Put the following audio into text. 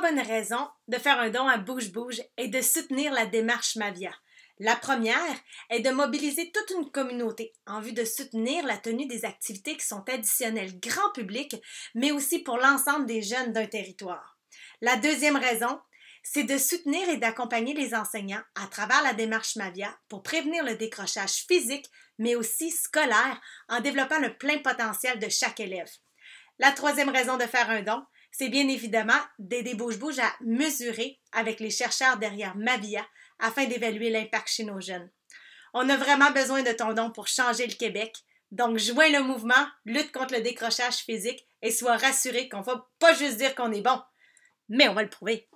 bonnes raisons de faire un don à Bouge Bouge et de soutenir la démarche Mavia. La première est de mobiliser toute une communauté en vue de soutenir la tenue des activités qui sont additionnelles grand public, mais aussi pour l'ensemble des jeunes d'un territoire. La deuxième raison, c'est de soutenir et d'accompagner les enseignants à travers la démarche Mavia pour prévenir le décrochage physique, mais aussi scolaire, en développant le plein potentiel de chaque élève. La troisième raison de faire un don, c'est bien évidemment des Bouge-Bouge à mesurer avec les chercheurs derrière Mavia afin d'évaluer l'impact chez nos jeunes. On a vraiment besoin de ton don pour changer le Québec. Donc, joins le mouvement, lutte contre le décrochage physique et sois rassuré qu'on va pas juste dire qu'on est bon, mais on va le prouver.